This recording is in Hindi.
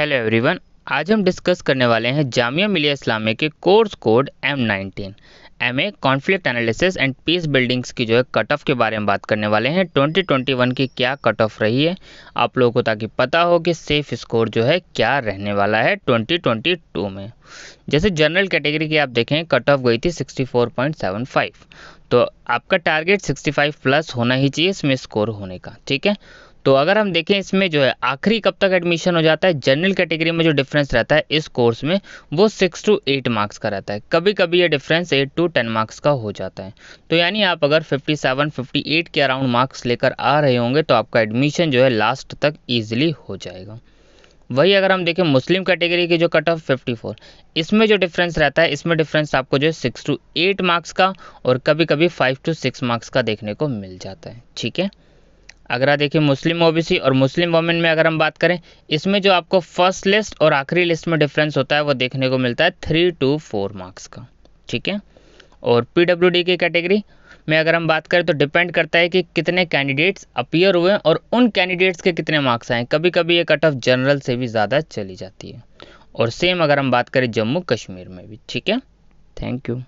हेलो एवरीवन आज हम डिस्कस करने वाले हैं जामिया मिलिया इस्लामिया के course code M nineteen M A conflict analysis and peace buildings की जो है कट ऑफ के बारे में बात करने वाले हैं 2021 की क्या कट ऑफ रही है आप लोगों को ताकि पता हो कि सेफ स्कोर जो है क्या रहने वाला है 2022 में जैसे जनरल कैटेगरी की आप देखें कट ऑफ गई थी 64.75 तो आपका टारगेट 65 प्लस होना ही चाहिए इसमें स्कोर होने का ठीक है तो अगर हम देखें इसमें जो है आखिरी कब तक एडमिशन हो जाता है जनरल कैटेगरी में जो डिफरेंस रहता है इस कोर्स में वो सिक्स टू एट मार्क्स का रहता है कभी कभी ये difference eight to ten marks का हो जाता है तो यानी आप अगर फिफ्टी सेवन फिफ्टी एट के अराउंड मार्क्स लेकर आ रहे होंगे तो आपका एडमिशन जो है लास्ट तक ईजिली हो जाएगा वही अगर हम देखें मुस्लिम कैटेगरी की जो कट ऑफ फिफ्टी फोर इसमें जो डिफरेंस रहता है इसमें डिफरेंस आपको जो है सिक्स टू एट मार्क्स का और कभी कभी फाइव टू सिक्स मार्क्स का देखने को मिल जाता है ठीक है अगर आप देखिए मुस्लिम ओबीसी और मुस्लिम वोमेन में अगर हम बात करें इसमें जो आपको फर्स्ट लिस्ट और आखिरी लिस्ट में डिफरेंस होता है वो देखने को मिलता है थ्री टू फोर मार्क्स का ठीक है और पी की कैटेगरी में अगर हम बात करें तो डिपेंड करता है कि कितने कैंडिडेट्स अपियर हुए और उन कैंडिडेट्स के कितने मार्क्स आए कभी कभी ये कट ऑफ जनरल से भी ज़्यादा चली जाती है और सेम अगर हम बात करें जम्मू कश्मीर में भी ठीक है थैंक यू